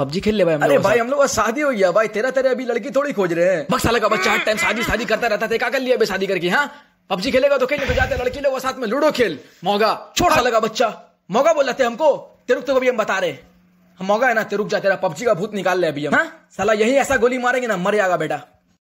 PUBG खेल ले भाई अरे भाई हम लोग का शादी हो गया भाई तेरा तेरे अभी लड़की थोड़ी खोज रहे हैं बस अलग बच्चा हर टाइम शादी शादी करता रहता था क्या कर लिया अभी शादी करके हाँ पबजी खेलेगा तो खेल तो जाते लड़की लोग साथ में लूडो खेल मोगा छोड़ लगा बच्चा मोगा बोल रहे हमको तेरुक तो अभी हम बता रहे हम मोगा है ना तेरुक जा तेरा पबजी का भूत निकाल ले अभी हम हाँ? साला यही ऐसा गोली मारेंगे ना मर जाएगा बेटा